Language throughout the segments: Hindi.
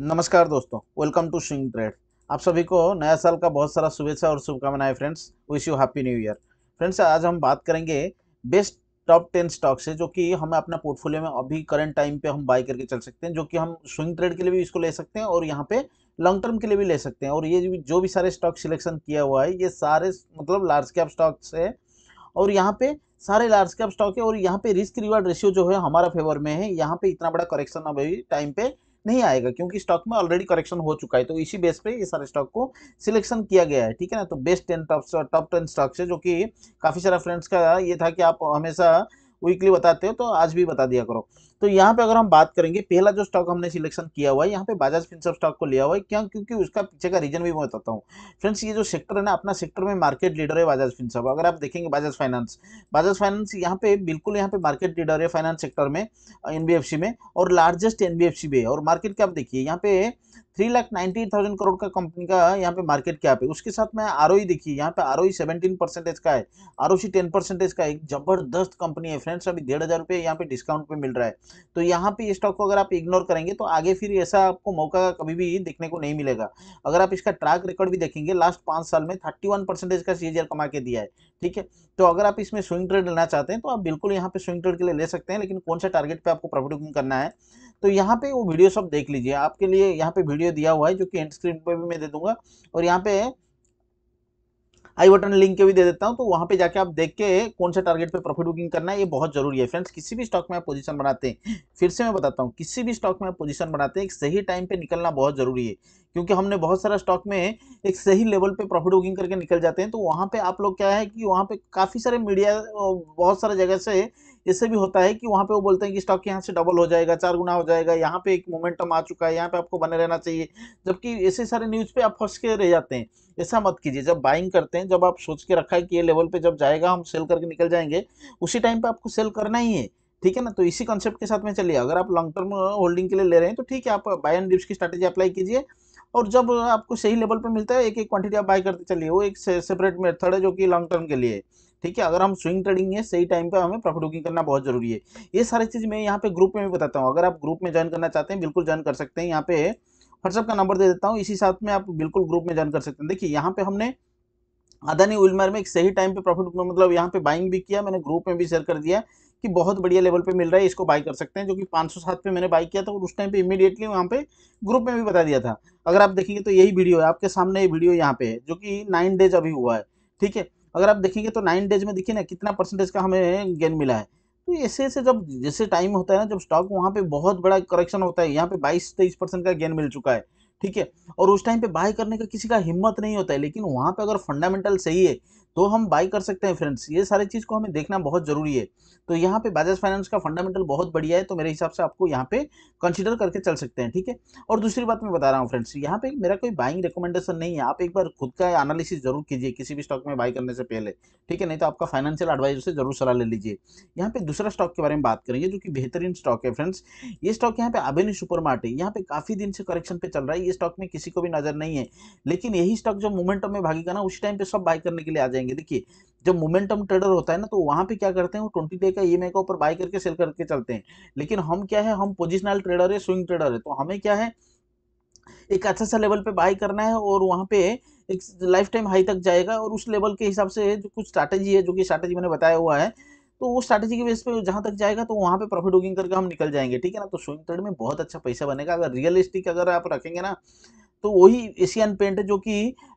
नमस्कार दोस्तों वेलकम टू स्विंग ट्रेड आप सभी को नया साल का बहुत सारा शुभेच्छा और शुभकामनाएं friends wish you happy new year friends आज हम बात करेंगे बेस्ट टॉप टेन स्टॉक्स है जो कि हमें अपना पोर्टफोलियो में अभी करंट टाइम पे हम बाय करके चल सकते हैं जो कि हम स्विंग ट्रेड के लिए भी इसको ले सकते हैं और यहाँ पे लॉन्ग टर्म के लिए भी ले सकते हैं और ये जो भी सारे स्टॉक सिलेक्शन किया हुआ है ये सारे मतलब लार्ज कैप स्टॉक्स है और यहाँ पे सारे लार्ज कैप स्टॉक है और यहाँ पे रिस्क रिवार्ड रेशियो जो है हमारा फेवर में है यहाँ पे इतना बड़ा करेक्शन अभी टाइम पे नहीं आएगा क्योंकि स्टॉक में ऑलरेडी करेक्शन हो चुका है तो इसी बेस पे ये सारे स्टॉक को सिलेक्शन किया गया है ठीक है ना तो best ten top top ten stocks है जो कि काफ़ी सारा फ्रेंड्स का ये था कि आप हमेशा वीकली बताते हो तो आज भी बता दिया करो तो यहाँ पे अगर हम बात करेंगे पहला जो स्टॉक हमने सिलेक्शन किया हुआ है यहाँ पे बजाज फिंस स्टॉक को लिया हुआ है क्या क्योंकि उसका पीछे का रीजन भी मैं बताता हूँ फ्रेंड्स ये जो सेक्टर है ना अपना सेक्टर में मार्केट लीडर है बजाज फिनसर्व अगर आप देखेंगे बजाज फाइनेंस बजाज फाइनेंस यहाँ पे बिल्कुल यहाँ पे मार्केट लीडर है फाइनेंस सेक्टर में एन में और लार्जेस्ट एन भी है और मार्केट कैप देखिए यहाँ पे three lakh ninety thousand crore का कंपनी का यहाँ पे मार्केट कैप है उसके साथ में आर e देखिए यहाँ पे आर सेवेंटीन परसेंटेज का है आर टेन परसेंटेज का एक जबरदस्त कंपनी है फ्रेंड्स अभी डेढ़ हज़ार रुपये यहाँ पे डिस्काउंट पे मिल रहा है तो यहाँ पे स्टॉक को अगर आप इग्नोर करेंगे तो आगे फिर ऐसा आपको मौका कभी भी देखने को नहीं मिलेगा अगर आप इसका ट्रैक रिकॉर्ड भी देखेंगे लास्ट पाँच साल में थर्टी वन परसेंटेज का सी कमा के दिया है ठीक है तो अगर आप इसमें स्विंग ट्रेड लेना चाहते हैं तो आप बिल्कुल यहाँ पे स्विंग ट्रेड के लिए ले सकते हैं लेकिन कौन सा टारगेट पे आपको प्रॉफिट बुकिंग करना है तो यहाँ पे वो वीडियो सब देख लीजिए आपके लिए यहाँ पे वीडियो दिया हुआ है जो कि एंड स्क्रीन पर भी मैं दे दूंगा और यहाँ पे आई बटन लिंक के भी दे देता हूँ तो वहाँ पे जाके आप देख के कौन से टारगेट पे प्रॉफिट बुकिंग करना है ये बहुत जरूरी है फ्रेंड्स किसी भी स्टॉक में आप पोजीशन बनाते हैं फिर से मैं बताता हूँ किसी भी स्टॉक में आप पोजीशन बनाते हैं एक सही टाइम पे निकलना बहुत जरूरी है क्योंकि हमने बहुत सारा स्टॉक में एक सही लेवल पे प्रॉफिट बुकिंग करके निकल जाते हैं तो वहाँ पे आप लोग क्या है कि वहाँ पे काफ़ी सारे मीडिया बहुत सारे जगह से इससे भी होता है कि वहाँ पे वो बोलते हैं कि स्टॉक यहाँ से डबल हो जाएगा चार गुना हो जाएगा यहाँ पे एक मोमेंटम आ चुका है यहाँ पे आपको बने रहना चाहिए जबकि ऐसे सारे न्यूज़ पे आप फंस के रह जाते हैं ऐसा मत कीजिए जब बाइंग करते हैं जब आप सोच के रखा है कि ये लेवल पे जब जाएगा हम सेल करके निकल जाएंगे उसी टाइम पे आपको सेल करना ही है ठीक है ना तो इसी कॉन्सेप्ट के साथ में चलिए अगर आप लॉन्ग टर्म होल्डिंग के लिए ले रहे हैं तो ठीक है आप बाय एंड डिप्स की स्ट्रैटेजी अप्लाई कीजिए और जब आपको सही लेवल पर मिलता है एक एक क्वांटिटी आप बाय करते चलिए वो एक सेपरेट मेथड है जो कि लॉन्ग टर्म के लिए है ठीक है अगर हम स्विंग ट्रेडिंग है सही टाइम पर हमें प्रॉफिट बुकिंग करना बहुत जरूरी है ये सारी चीज़ मैं यहाँ पे ग्रुप में भी बताता हूँ अगर आप ग्रुप में ज्वाइन करना चाहते हैं बिल्कुल ज्वाइन कर सकते हैं यहाँ पे व्हाट्सअप का नंबर दे देता हूँ इसी साथ में आप बिल्कुल ग्रुप में ज्वाइन कर सकते हैं देखिए यहाँ पे हमने अदानी उलमर में एक सही टाइम पे प्रॉफिट मतलब यहाँ पे बाइंग भी किया मैंने ग्रुप में भी शेयर कर दिया कि बहुत बढ़िया लेवल पे मिल रहा है इसको बाय कर सकते हैं जो कि 507 पे मैंने बाई किया था और उस टाइम पे इमीडिएटली वहाँ पे ग्रुप में भी बता दिया था अगर आप देखेंगे तो यही वीडियो है आपके सामने ये वीडियो यहाँ पे है जो कि नाइन डेज अभी हुआ है ठीक है अगर आप देखेंगे तो नाइन डेज में देखिए ना कितना परसेंटेज का हमें गेन मिला है तो ऐसे ऐसे जब जैसे टाइम होता है ना जब स्टॉक वहाँ पे बहुत बड़ा करेक्शन होता है यहाँ पे 22 तेईस परसेंट का गेन मिल चुका है ठीक है और उस टाइम पे बाय करने का किसी का हिम्मत नहीं होता है लेकिन वहाँ पे अगर फंडामेंटल सही है तो हम बाई कर सकते हैं फ्रेंड्स ये सारी चीज़ को हमें देखना बहुत ज़रूरी है तो यहाँ पे बजाज फाइनेंस का फंडामेंटल बहुत बढ़िया है तो मेरे हिसाब से आपको यहाँ पे कंसिडर करके चल सकते हैं ठीक है और दूसरी बात मैं बता रहा हूँ फ्रेंड्स यहाँ पे मेरा कोई बाइंग रिकमेंडेशन नहीं है आप एक बार खुद का एनालिसिस जरूर कीजिए किसी भी स्टॉक में बाई करने से पहले ठीक है नहीं तो आपका फाइनेंशियल एडवाइजर से जरूर सलाह ले लीजिए यहाँ पे दूसरा स्टॉक के बारे में बात करेंगे जो कि बेहतरीन स्टॉक है फ्रेंड्स ये स्टॉक यहाँ पे अभिनी सुपर मार्ट है यहाँ पे काफी दिन से करेक्शन पे चल रहा है ये स्टॉक में किसी को भी नजर नहीं है लेकिन यही स्टॉक जो मोमेंटम में भागेगा ना उसी टाइम पे सब बाई करने के लिए आ जाएंगे करेंगे देखिए जब मोमेंटम ट्रेडर होता है ना तो वहाँ पे क्या करते हैं वो ट्वेंटी डे का ई e का ऊपर बाय करके सेल करके चलते हैं लेकिन हम क्या है हम पोजिशनल ट्रेडर है स्विंग ट्रेडर है तो हमें क्या है एक अच्छा सा लेवल पे बाय करना है और वहाँ पे एक लाइफ टाइम हाई तक जाएगा और उस लेवल के हिसाब से जो कुछ स्ट्रैटेजी है जो कि स्ट्रैटेजी मैंने बताया हुआ है तो वो स्ट्रैटेजी के बेस पे जहाँ तक जाएगा तो वहाँ पे प्रॉफिट बुकिंग करके हम निकल जाएंगे ठीक है ना तो स्विंग ट्रेड में बहुत अच्छा पैसा बनेगा अगर रियलिस्टिक अगर आप रखेंगे ना तो वही एशियन पेंट है जो कि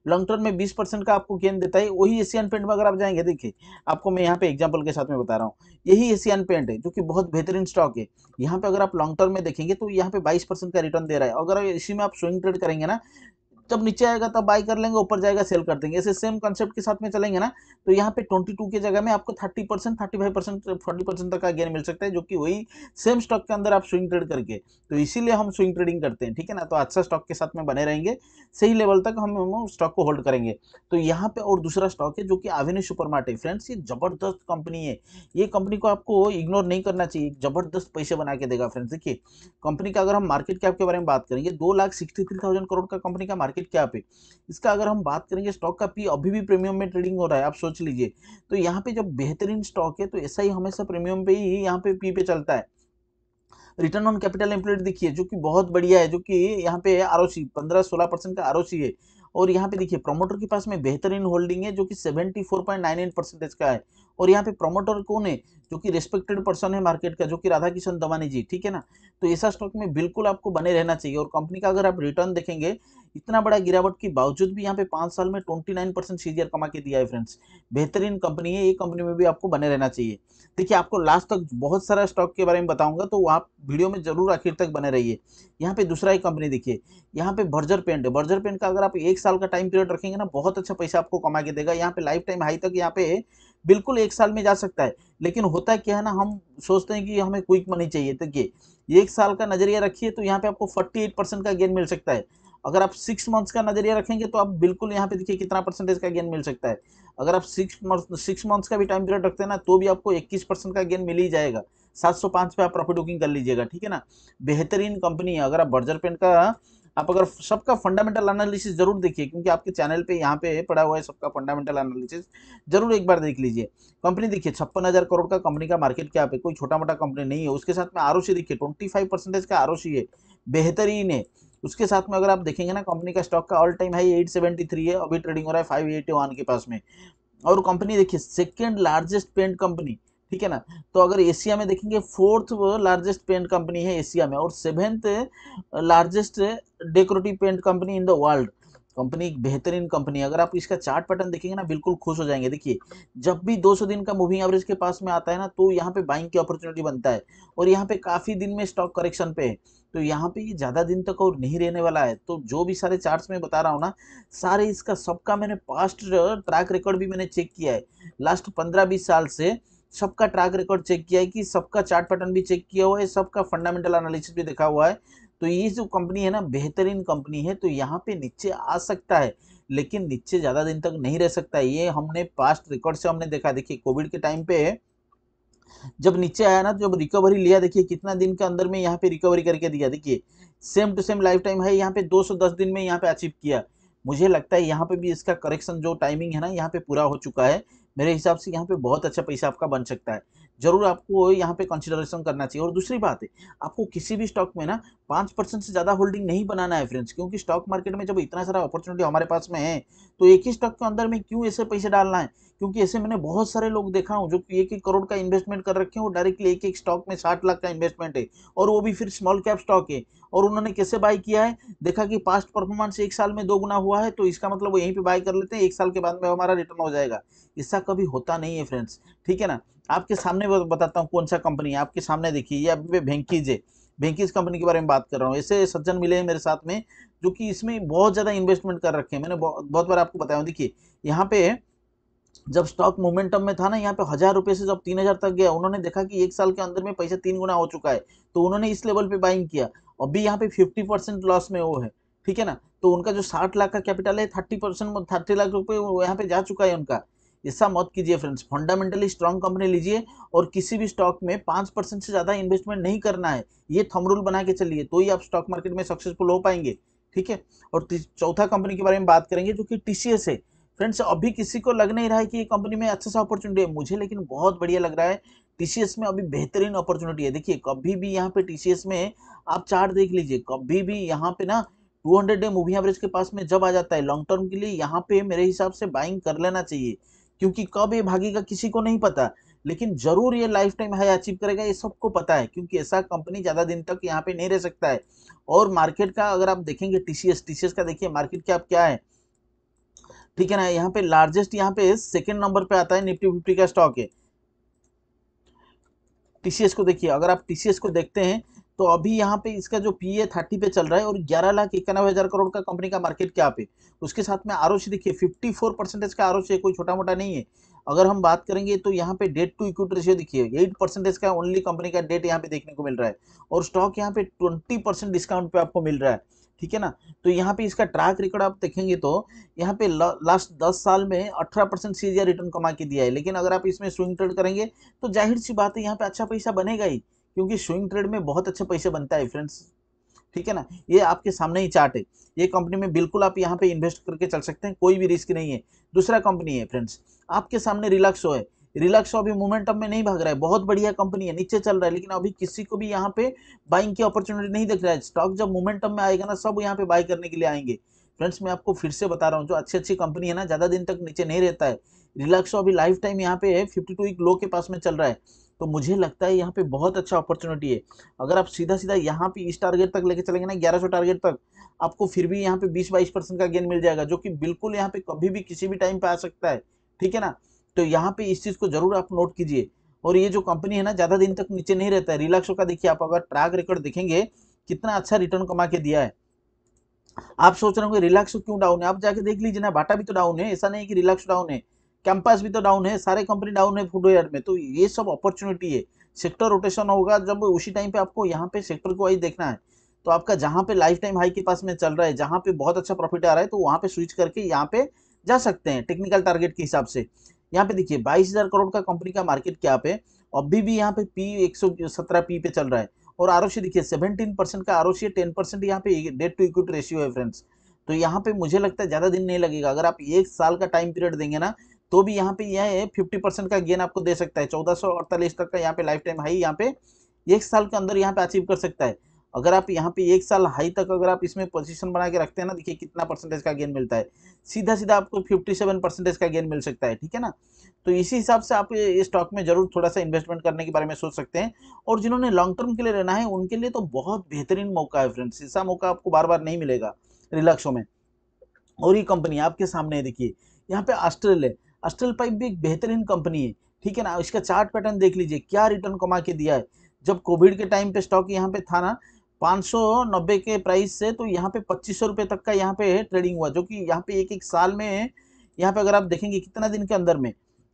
लॉन्ग टर्म में 20 परसेंट का आपको गेन देता है वही एशियन पेंट में अगर आप जाएंगे देखिए आपको मैं यहाँ पे एग्जांपल के साथ में बता रहा हूँ यही एशियन पेंट है जो कि बहुत बेहतरीन स्टॉक है यहाँ पे अगर आप लॉन्ग टर्म में देखेंगे तो यहाँ पे 22 परसेंट का रिटर्न दे रहा है अगर इसी में आप स्विंग ट्रेड करेंगे ना जब नीचे आएगा तब बाई कर लेंगे ऊपर जाएगा सेल कर देंगे ऐसे सेम कंसेप्ट के साथ में चलेंगे ना तो यहाँ पे 22 की जगह में आपको 30 percent thirty five percent forty percent तक का गेन मिल सकता है जो कि वही सेम स्टॉक के अंदर आप स्विंग ट्रेड करके तो इसीलिए हम स्विंग ट्रेडिंग करते हैं ठीक है ना तो अच्छा स्टॉक के साथ में बने रहेंगे सही लेवल तक हम, स्टॉक को होल्ड करेंगे तो यहाँ पे और दूसरा स्टॉक है जो कि आवेनी सुपर मार्केट फ्रेंड्स ये जबरदस्त कंपनी है ये कंपनी को आपको इग्नोर नहीं करना चाहिए जबरदस्त पैसे बना के देगा फ्रेंड्स देखिए कंपनी का अगर हम मार्केट कैप के बारे में बात करेंगे दो lakh sixty three thousand crore का कंपनी का मार्केट मार्केट क्या पे इसका अगर हम बात करेंगे स्टॉक का पी अभी भी प्रीमियम में ट्रेडिंग हो रहा है आप सोच लीजिए तो यहाँ पे जब बेहतरीन स्टॉक है तो ऐसा ही हमेशा प्रीमियम पे ही यहाँ पे पी पे चलता है रिटर्न ऑन कैपिटल एम्प्लॉयड देखिए जो कि बहुत बढ़िया है जो कि यहाँ पे आर ओ सी पंद्रह सोलह परसेंट का आर ओ सी है और यहाँ पे देखिए प्रमोटर के पास में बेहतरीन होल्डिंग है जो कि 74.98 परसेंटेज का है और यहाँ पे प्रमोटर कौन है जो कि रेस्पेक्टेड पर्सन है मार्केट का जो कि राधा किशन दवानी जी ठीक है ना तो ऐसा स्टॉक में बिल्कुल आपको बने रहना चाहिए और कंपनी का अगर आप रिटर्न देखेंगे इतना बड़ा गिरावट के बावजूद भी यहाँ पे पाँच साल में ट्वेंटी नाइन परसेंट सीजियर कमा के दिया है फ्रेंड्स बेहतरीन कंपनी है ये कंपनी में भी आपको बने रहना चाहिए देखिए आपको लास्ट तक बहुत सारा स्टॉक के बारे में बताऊंगा तो आप वीडियो में जरूर आखिर तक बने रहिए यहाँ पे दूसरा एक कंपनी देखिए यहाँ पे बर्जर पेंट है बर्जर पेंट का अगर आप एक साल का टाइम पीरियड रखेंगे ना बहुत अच्छा पैसा आपको कमा के देगा यहाँ पे लाइफ टाइम हाई तक यहाँ पे बिल्कुल एक साल में जा सकता है लेकिन होता क्या है ना हम सोचते हैं कि हमें क्विक मनी चाहिए तो ये एक साल का नजरिया रखिए तो यहाँ पे आपको 48 परसेंट का गेन मिल सकता है अगर आप सिक्स मंथ्स का नजरिया रखेंगे तो आप बिल्कुल यहाँ पे देखिए कितना परसेंटेज का गेन मिल सकता है अगर आप सिक्स सिक्स मंथ्स का भी टाइम पीरियड रखते हैं ना तो भी आपको इक्कीस परसेंट का गेन मिल ही जाएगा पाँच पे आप प्रॉफिट बुकिंग कर लीजिएगा ठीक है ना बेहतरीन कंपनी है अगर आप बर्जर पेंट का आप अगर सबका फंडामेंटल एनालिसिस जरूर देखिए क्योंकि आपके चैनल पे यहाँ पे पड़ा हुआ है सबका फंडामेंटल एनालिसिस जरूर एक बार देख लीजिए कंपनी देखिए छप्पन हज़ार करोड़ का कंपनी का मार्केट क्या पे कोई छोटा मोटा कंपनी नहीं है उसके साथ में आर देखिए ट्वेंटी फाइव परसेंटेज का आर है बेहतरीन है उसके साथ में अगर आप देखेंगे ना कंपनी का स्टॉक का ऑल टाइम हाई थ्री है अभी ट्रेडिंग हो रहा है वन के पास में और कंपनी देखिए सेकेंड लार्जेस्ट पेंट कंपनी ठीक है ना तो अगर एशिया में देखेंगे फोर्थ लार्जेस्ट पेंट कंपनी है एशिया में और seventh largest decorative paint company in the world company एक बेहतरीन कंपनी अगर आप इसका चार्ट पैटर्न देखेंगे ना बिल्कुल खुश हो जाएंगे देखिए जब भी 200 दिन का मूविंग एवरेज के पास में आता है ना तो यहाँ पे बाइंग की अपॉर्चुनिटी बनता है और यहाँ पे काफ़ी दिन में स्टॉक करेक्शन पे है तो यहाँ पे ये ज़्यादा दिन तक और नहीं रहने वाला है तो जो भी सारे चार्ट में बता रहा हूँ ना सारे इसका सबका मैंने पास्ट ट्रैक रिकॉर्ड भी मैंने चेक किया है लास्ट पंद्रह बीस साल से सबका ट्रैक रिकॉर्ड चेक किया है कि सबका चार्ट पैटर्न भी चेक किया हुआ है सबका फंडामेंटल एनालिसिस भी देखा हुआ है तो ये जो कंपनी है ना बेहतरीन कंपनी है तो यहाँ पे नीचे आ सकता है लेकिन नीचे ज़्यादा दिन तक नहीं रह सकता ये हमने पास्ट रिकॉर्ड से हमने देखा देखिए कोविड के टाइम पे जब नीचे आया ना जब रिकवरी लिया देखिए कितना दिन के अंदर में यहाँ पे रिकवरी करके दिया देखिए same to same lifetime है यहाँ पे 210 दिन में यहाँ पे अचीव किया मुझे लगता है यहाँ पे भी इसका करेक्शन जो टाइमिंग है ना यहाँ पे पूरा हो चुका है मेरे हिसाब से यहाँ पे बहुत अच्छा पैसा आपका बन सकता है जरूर आपको यहाँ पे कंसिडरेशन करना चाहिए और दूसरी बात है आपको किसी भी स्टॉक में ना पाँच परसेंट से ज़्यादा होल्डिंग नहीं बनाना है फ्रेंड्स क्योंकि स्टॉक मार्केट में जब इतना सारा अपॉर्चुनिटी हमारे पास में है तो एक ही स्टॉक के अंदर में क्यों ऐसे पैसे डालना है क्योंकि ऐसे मैंने बहुत सारे लोग देखा हूँ जो एक एक करोड़ का इन्वेस्टमेंट कर रखे हैं वो डायरेक्टली एक एक स्टॉक में साठ लाख का इन्वेस्टमेंट है और वो भी फिर स्मॉल कैप स्टॉक है और उन्होंने कैसे बाय किया है देखा कि पास्ट परफॉर्मेंस एक साल में दो गुना हुआ है तो इसका मतलब वो यहीं पर बाय कर लेते हैं एक साल के बाद में हमारा रिटर्न हो जाएगा ऐसा कभी होता नहीं है फ्रेंड्स ठीक है ना आपके सामने बताता हूँ कौन सा कंपनी है आपके सामने देखिए ये अभी भेंकीज है भेंकीज कंपनी के बारे में बात कर रहा हूँ ऐसे सज्जन मिले हैं मेरे साथ में जो कि इसमें बहुत ज़्यादा इन्वेस्टमेंट कर रखे हैं मैंने बहुत बार आपको बताया देखिए यहाँ पे जब स्टॉक मोमेंटम में था ना यहाँ पे हजार रुपये से जब तीन हजार तक गया उन्होंने देखा कि एक साल के अंदर में पैसा तीन गुना हो चुका है तो उन्होंने इस लेवल पे बाइंग किया अभी यहाँ पे फिफ्टी परसेंट लॉस में वो है ठीक है ना तो उनका जो साठ लाख का कैपिटल है थर्टी परसेंट थर्टी लाख रुपये यहाँ पे जा चुका है उनका ऐसा मत कीजिए फ्रेंड्स फंडामेंटली स्ट्रॉन्ग कंपनी लीजिए और किसी भी स्टॉक में पांच परसेंट से ज़्यादा इन्वेस्टमेंट नहीं करना है ये थम रूल बना के चलिए तो ही आप स्टॉक मार्केट में सक्सेसफुल हो पाएंगे ठीक है और चौथा कंपनी के बारे में बात करेंगे जो कि टीसीएस है फ्रेंड्स अभी किसी को लग नहीं रहा है कि ये कंपनी में अच्छा सा अपॉर्चुनिटी है मुझे लेकिन बहुत बढ़िया लग रहा है टीसीएस में अभी बेहतरीन अपॉर्चुनिटी है देखिए कभी भी यहाँ पे टीसीएस में आप चार्ट देख लीजिए कभी भी यहाँ पे ना 200 डे मूवी एवरेज के पास में जब आ जाता है लॉन्ग टर्म के लिए यहाँ पे मेरे हिसाब से बाइंग कर लेना चाहिए क्योंकि कब ये भागेगा किसी को नहीं पता लेकिन जरूर ये लाइफ टाइम हाई अचीव करेगा ये सबको पता है क्योंकि ऐसा कंपनी ज़्यादा दिन तक यहाँ पे नहीं रह सकता है और मार्केट का अगर आप देखेंगे टीसीएस टीसीएस का देखिए मार्केट क्या क्या है ठीक है ना यहाँ पे लार्जेस्ट यहाँ पे सेकेंड नंबर पे आता है निफ्टी फिफ्टी का स्टॉक है टीसीएस को देखिए अगर आप टीसीएस को देखते हैं तो अभी यहाँ पे इसका जो पीए थर्टी पे चल रहा है और ग्यारह लाख इक्यानवे हज़ार करोड़ का कंपनी का मार्केट क्या पे उसके साथ में आरोप देखिए फिफ्टी फोर परसेंटेज का आरोप कोई छोटा मोटा नहीं है अगर हम बात करेंगे तो यहाँ पे डेट टू इक्विटी रेशियो देखिए एट परसेंटेज का ओनली कंपनी का डेट यहाँ पे देखने को मिल रहा है और स्टॉक यहाँ पे ट्वेंटी डिस्काउंट पे आपको मिल रहा है ठीक है ना तो यहाँ पे इसका ट्रैक रिकॉर्ड आप देखेंगे तो यहाँ पे लास्ट दस साल में अठारह परसेंट सी रिटर्न कमा के दिया है लेकिन अगर आप इसमें स्विंग ट्रेड करेंगे तो जाहिर सी बात है यहाँ पे अच्छा पैसा बनेगा ही क्योंकि स्विंग ट्रेड में बहुत अच्छा पैसा बनता है फ्रेंड्स ठीक है ना ये आपके सामने ही चार्ट है ये कंपनी में बिल्कुल आप यहाँ पे इन्वेस्ट करके चल सकते हैं कोई भी रिस्क नहीं है दूसरा कंपनी है फ्रेंड्स आपके सामने रिलैक्स हो है रिलैक्स अभी मोमेंटम में नहीं भाग रहा है बहुत बढ़िया कंपनी है नीचे चल रहा है लेकिन अभी किसी को भी यहाँ पे बाइंग की अपॉर्चुनिटी नहीं दिख रहा है स्टॉक जब मोमेंटम में आएगा ना सब यहाँ पे बाय करने के लिए आएंगे फ्रेंड्स मैं आपको फिर से बता रहा हूँ जो अच्छी अच्छी कंपनी है ना ज़्यादा दिन तक नीचे नहीं रहता है रिलैक्सो अभी लाइफ टाइम यहाँ पे है फिफ्टी टू लो के पास में चल रहा है तो मुझे लगता है यहाँ पे बहुत अच्छा अपॉर्चुनिटी है अगर आप सीधा सीधा यहाँ पे इस टारगेट तक लेके चलेंगे ना ग्यारह टारगेट तक आपको फिर भी यहाँ पे बीस बाईस परसेंट का गेन मिल जाएगा जो कि बिल्कुल यहाँ पे कभी भी किसी भी टाइम पे आ सकता है ठीक है ना तो यहाँ पे इस चीज़ को जरूर आप नोट कीजिए और ये जो कंपनी है ना ज़्यादा दिन तक नीचे नहीं रहता है रिलैक्सो का देखिए आप अगर ट्रैक रिकॉर्ड देखेंगे कितना अच्छा रिटर्न कमा के दिया है आप सोच रहे होंगे रिलैक्सो क्यों डाउन है आप जाके देख लीजिए ना बाटा भी तो डाउन है ऐसा नहीं कि रिलैक्सो डाउन है कैंपस भी तो डाउन है सारे कंपनी डाउन है फुटवेयर में तो ये सब अपॉर्चुनिटी है सेक्टर रोटेशन होगा जब उसी टाइम पे आपको यहाँ पे सेक्टर को वाइज देखना है तो आपका जहाँ पे लाइफ टाइम हाई के पास में चल रहा है जहाँ पे बहुत अच्छा प्रॉफिट आ रहा है तो वहाँ पे स्विच करके यहाँ पे जा सकते हैं टेक्निकल टारगेट के हिसाब से यहाँ पे देखिए बाईस हज़ार करोड़ का कंपनी का मार्केट कैप है अभी भी यहाँ पे पी एक सौ सत्रह पी पे चल रहा है और आर देखिए सेवनटीन परसेंट का आर है टेन परसेंट यहाँ पे डेट टू इक्विटी रेशियो है फ्रेंड्स तो यहाँ पे मुझे लगता है ज़्यादा दिन नहीं लगेगा अगर आप एक साल का टाइम पीरियड देंगे ना तो भी यहाँ पे यह है फिफ्टी परसेंट का गेन आपको दे सकता है चौदह सौ अड़तालीस तक का यहाँ पे लाइफ टाइम हाई यहाँ पे एक साल के अंदर यहाँ पे अचीव कर सकता है अगर आप यहाँ पे एक साल हाई तक अगर आप इसमें पोजीशन बना के रखते हैं ना देखिए कितना परसेंटेज का गेन मिलता है सीधा सीधा आपको 57 परसेंटेज का गेन मिल सकता है ठीक है ना तो इसी हिसाब से आप ये स्टॉक में जरूर थोड़ा सा इन्वेस्टमेंट करने के बारे में सोच सकते हैं और जिन्होंने लॉन्ग टर्म के लिए रहना है उनके लिए तो बहुत बेहतरीन मौका है फ्रेंड्स ऐसा मौका आपको बार बार नहीं मिलेगा रिलैक्सो में और ये कंपनी आपके सामने है देखिए यहाँ पे ऑस्ट्रेल है ऑस्ट्रेल पाइप भी एक बेहतरीन कंपनी है ठीक है ना इसका चार्ट पैटर्न देख लीजिए क्या रिटर्न कमा के दिया है जब कोविड के टाइम पे स्टॉक यहाँ पे था ना 590 के प्राइस से तो यहाँ पे पच्चीस सौ तक का यहाँ पे ट्रेडिंग हुआ जो कि यहाँ पे एक एक साल में यहाँ पे अगर आप देखेंगे कितना दिन के अंदर में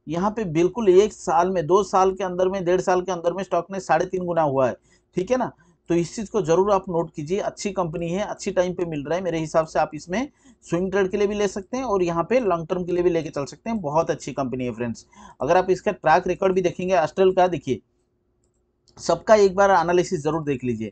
यहाँ पे बिल्कुल एक साल में दो साल के अंदर में डेढ़ साल के अंदर में स्टॉक ने साढ़े तीन गुना हुआ है ठीक है ना तो इस चीज़ को जरूर आप नोट कीजिए अच्छी कंपनी है अच्छी टाइम पे मिल रहा है मेरे हिसाब से आप इसमें स्विंग ट्रेड के लिए भी ले सकते हैं और यहाँ पे लॉन्ग टर्म के लिए भी लेके चल सकते हैं बहुत अच्छी कंपनी है फ्रेंड्स अगर आप इसका ट्रैक रिकॉर्ड भी देखेंगे एस्ट्रल का देखिए सबका एक बार एनालिसिस जरूर देख लीजिए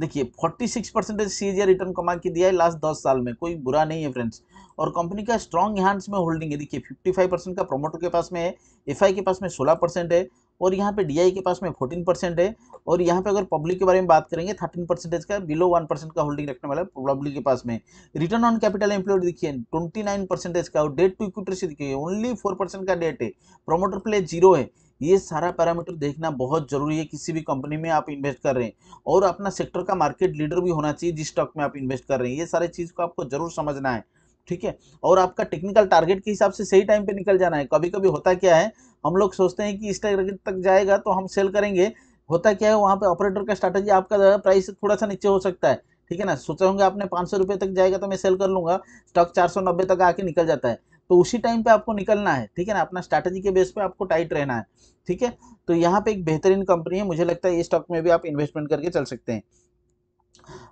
देखिए 46 परसेंटेज सी रिटर्न कमा के दिया है लास्ट 10 साल में कोई बुरा नहीं है फ्रेंड्स और कंपनी का स्ट्रॉन्ग हैंड्स में होल्डिंग है देखिए 55 परसेंट का प्रोमोटर के पास में है एफ के पास में 16 परसेंट है और यहाँ पे डी के पास में 14 परसेंट है और यहाँ पे अगर पब्लिक के बारे में बात करेंगे थर्टीन परसेंटेज का बिलो वन परसेंट का होल्डिंग रखने वाला पब्लिक के पास में रिटर्न ऑन कैपिटल एम्प्लॉयड देखिए ट्वेंटी परसेंटेज का और डेट टू इक्विटी से देखिए ओनली फोर परसेंट का डेट है प्रोमोटर प्ले जीरो है ये सारा पैरामीटर देखना बहुत जरूरी है किसी भी कंपनी में आप इन्वेस्ट कर रहे हैं और अपना सेक्टर का मार्केट लीडर भी होना चाहिए जिस स्टॉक में आप इन्वेस्ट कर रहे हैं ये सारी चीज़ को आपको जरूर समझना है ठीक है और आपका टेक्निकल टारगेट के हिसाब से सही टाइम पे निकल जाना है कभी कभी होता क्या है हम लोग सोचते हैं कि इस टारगेट तक जाएगा तो हम सेल करेंगे होता क्या है वहाँ पे ऑपरेटर का स्ट्रैटेजी आपका प्राइस थोड़ा सा नीचे हो सकता है ठीक है ना सोचा होंगे आपने पाँच सौ रुपये तक जाएगा तो मैं सेल कर लूँगा स्टॉक चार सौ नब्बे तक आके निकल जाता है तो उसी टाइम पे आपको निकलना है ठीक है ना अपना स्ट्रैटेजी के बेस पे आपको टाइट रहना है ठीक है तो यहाँ पे एक बेहतरीन कंपनी है मुझे लगता है ये स्टॉक में भी आप इन्वेस्टमेंट करके चल सकते हैं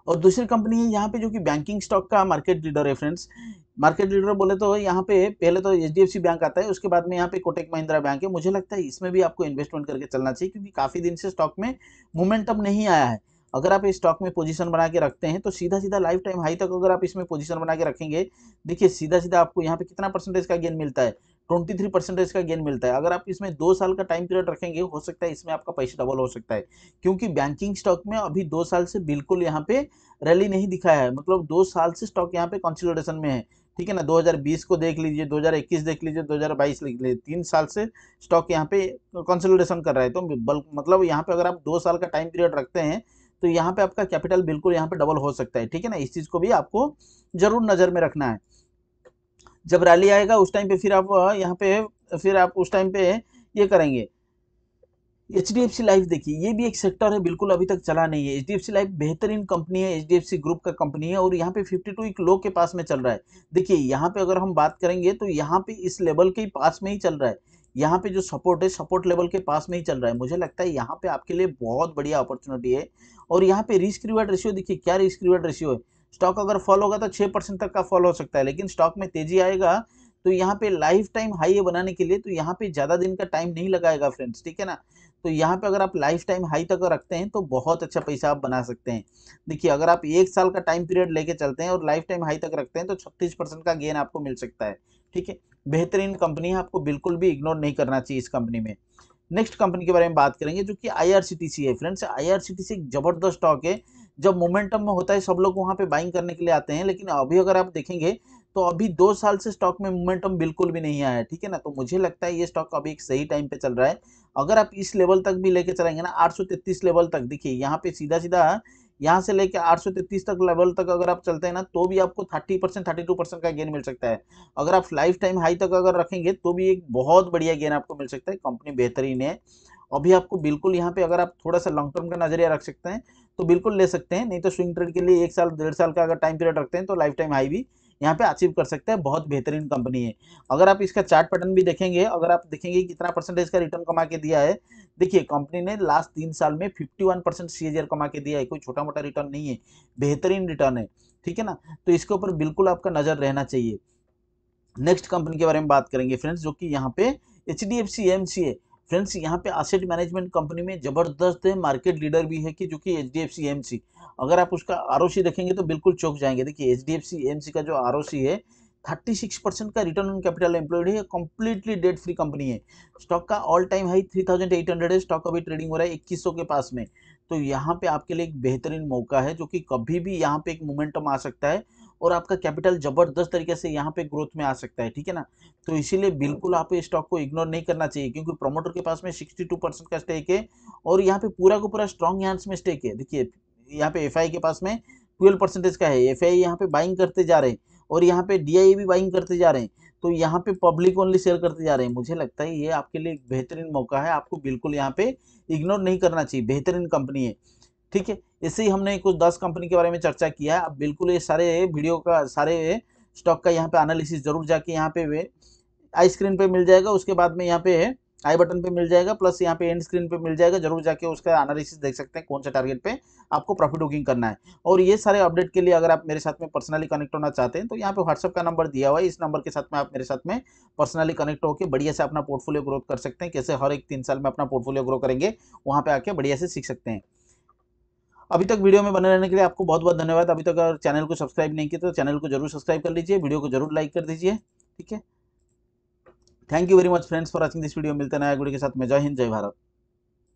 और दूसरी कंपनी है यहाँ पे जो कि बैंकिंग स्टॉक का मार्केट लीडर है फ्रेंड्स मार्केट लीडर बोले तो यहाँ पे पहले तो एच बैंक आता है उसके बाद में यहाँ पे कोटेक महिंद्रा बैंक है मुझे लगता है इसमें भी आपको इन्वेस्टमेंट करके चलना चाहिए क्योंकि काफ़ी दिन से स्टॉक में मोमेंटम नहीं आया है अगर आप स्टॉक में पोजीशन बना के रखते हैं तो सीधा सीधा लाइफ टाइम हाई तक अगर आप इसमें पोजीशन बना के रखेंगे देखिए सीधा सीधा आपको यहाँ पे कितना परसेंटेज का गेन मिलता है ट्वेंटी थ्री परसेंटेज का गेन मिलता है अगर आप इसमें दो साल का टाइम पीरियड रखेंगे हो सकता है इसमें आपका पैसा डबल हो सकता है क्योंकि बैंकिंग स्टॉक में अभी दो साल से बिल्कुल यहाँ पे रैली नहीं दिखाया है मतलब दो साल से स्टॉक यहाँ पे कॉन्सिलेशन में है ठीक है ना 2020 को देख लीजिए 2021 देख लीजिए 2022 देख लीजिए तीन साल से स्टॉक यहाँ पे कंसोलिडेशन कर रहा है तो बल्क मतलब यहाँ पे अगर आप दो साल का टाइम पीरियड रखते हैं तो यहाँ पे आपका कैपिटल बिल्कुल यहाँ पे डबल हो सकता है ठीक है ना इस चीज़ को भी आपको जरूर नज़र में रखना है जब रैली आएगा उस टाइम पे फिर आप यहाँ पे फिर आप उस टाइम पे ये करेंगे H D F C life देखिए ये भी एक सेक्टर है बिल्कुल अभी तक चला नहीं है H D F C life बेहतरीन कंपनी है H D F C group का कंपनी है और यहाँ पे फिफ्टी टू एक लो के पास में चल रहा है देखिए यहाँ पे अगर हम बात करेंगे तो यहाँ पे इस लेवल के पास में ही चल रहा है यहाँ पे जो सपोर्ट है सपोर्ट लेवल के पास में ही चल रहा है मुझे लगता है यहाँ पे आपके लिए बहुत बढ़िया अपॉर्चुनिटी है और यहाँ पे रिस्क रिवर्ड रेशियो देखिए क्या रिस्क रिवर्ड रेशियो है स्टॉक अगर फॉल होगा तो छः परसेंट तक का फॉल हो सकता है लेकिन स्टॉक में तेजी आएगा तो यहाँ पे लाइफ टाइम हाई बनाने के लिए तो यहाँ पे ज़्यादा दिन का टाइम नहीं लगाएगा फ्रेंड्स ठीक है ना तो यहाँ पे अगर आप लाइफ टाइम हाई तक रखते हैं तो बहुत अच्छा पैसा आप बना सकते हैं देखिए अगर आप एक साल का टाइम पीरियड लेके चलते हैं और लाइफ टाइम हाई तक रखते हैं तो छत्तीस परसेंट का गेन आपको मिल सकता है ठीक है बेहतरीन कंपनी है आपको बिल्कुल भी इग्नोर नहीं करना चाहिए इस कंपनी में नेक्स्ट कंपनी के बारे में बात करेंगे जो कि आईआरसीटीसी है फ्रेंड्स आईआरसीटीसी एक जबरदस्त स्टॉक है जब मोमेंटम में होता है सब लोग वहाँ पे बाइंग करने के लिए आते हैं लेकिन अभी अगर आप देखेंगे तो अभी दो साल से स्टॉक में मोमेंटम बिल्कुल भी नहीं आया है ठीक है ना तो मुझे लगता है ये स्टॉक अभी एक सही टाइम पे चल रहा है अगर आप इस लेवल तक भी लेके चलेंगे ना आठ लेवल तक देखिए यहाँ पे सीधा सीधा यहाँ से लेकर 833 तक लेवल तक अगर आप चलते हैं ना तो भी आपको 30 परसेंट थर्टी परसेंट का गेन मिल सकता है अगर आप लाइफ टाइम हाई तक अगर रखेंगे तो भी एक बहुत बढ़िया गेन आपको मिल सकता है कंपनी बेहतरीन है अभी आपको बिल्कुल यहाँ पे अगर आप थोड़ा सा लॉन्ग टर्म का नजरिया रख सकते हैं तो बिल्कुल ले सकते हैं नहीं तो स्विंग ट्रेड के लिए एक साल डेढ़ साल का अगर टाइम पीरियड रखते हैं तो लाइफ टाइम हाई भी यहाँ पे अचीव कर सकते हैं बहुत बेहतरीन कंपनी है अगर आप इसका चार्ट पैटर्न भी देखेंगे अगर आप देखेंगे कितना परसेंटेज का रिटर्न कमा के दिया है देखिए कंपनी ने लास्ट तीन साल में फिफ्टी वन परसेंट सी कमा के दिया है कोई छोटा मोटा रिटर्न नहीं है बेहतरीन रिटर्न है ठीक है ना तो इसके ऊपर बिल्कुल आपका नज़र रहना चाहिए नेक्स्ट कंपनी के बारे में बात करेंगे फ्रेंड्स जो कि यहाँ पे H D F C M C है फ्रेंड्स यहाँ पे एसेट मैनेजमेंट कंपनी में ज़बरदस्त मार्केट लीडर भी है कि जो कि H D F C M C अगर आप उसका आर ओ सी देखेंगे तो बिल्कुल चौक जाएंगे देखिए H D F C M C का जो आर ओ सी है थर्टी सिक्स परसेंट का रिटर्न ऑन कैपिटल एम्प्लॉयड है कंप्लीटली डेट फ्री कंपनी है स्टॉक का all time high three thousand eight hundred है स्टॉक अभी ट्रेडिंग हो रहा है इक्कीस सौ के पास में तो यहाँ पे आपके लिए एक बेहतरीन मौका है जो कि कभी भी यहाँ पे एक मोमेंटम आ सकता है और आपका कैपिटल जबरदस्त तरीके से यहाँ पे ग्रोथ में आ सकता है ठीक है ना तो इसीलिए बिल्कुल आप स्टॉक को इग्नोर नहीं करना चाहिए क्योंकि प्रोमोटर के पास में 62 परसेंट का स्टेक है और यहाँ पे पूरा का पूरा स्ट्रॉन्ग हैंड्स में स्टेक है देखिए यहाँ पे एफ के पास में ट्वेल्व परसेंटेज का है एफ आई यहाँ पे बाइंग करते जा रहे हैं और यहाँ पे डी भी बाइंग करते जा रहे हैं तो यहाँ पे पब्लिक ओनली सेल करते जा रहे हैं मुझे लगता है ये आपके लिए एक बेहतरीन मौका है आपको बिल्कुल यहाँ पे इग्नोर नहीं करना चाहिए बेहतरीन कंपनी है ठीक है इससे ही हमने कुछ दस कंपनी के बारे में चर्चा किया है अब बिल्कुल ये सारे वीडियो का सारे स्टॉक का यहाँ पे एनालिसिस जरूर जाके यहाँ पे आई स्क्रीन पे मिल जाएगा उसके बाद में यहाँ पे आई बटन पे मिल जाएगा प्लस यहाँ पे एंड स्क्रीन पे मिल जाएगा जरूर जाके उसका एनालिसिस देख सकते हैं कौन सा टारगेट पे आपको प्रॉफिट बुकिंग करना है और ये सारे अपडेट के लिए अगर आप मेरे साथ में पर्सनली कनेक्ट होना चाहते हैं तो यहाँ पे व्हाट्सअप का नंबर दिया हुआ है इस नंबर के साथ में आप मेरे साथ में पर्सनली कनेक्ट होकर बढ़िया से अपना पोर्टफोलियो ग्रोथ कर सकते हैं कैसे हर एक तीन साल में अपना पोर्टफोलियो ग्रो करेंगे वहाँ पर आके बढ़िया से सीख सकते हैं अभी तक वीडियो में बने रहने के लिए आपको बहुत बहुत धन्यवाद अभी तक अगर चैनल को सब्सक्राइब नहीं किया तो चैनल को जरूर सब्सक्राइब कर लीजिए वीडियो को जरूर लाइक कर दीजिए ठीक है thank you very much friends for watching this video मिलते नया वीडियो के साथ में जय हिंद जय भारत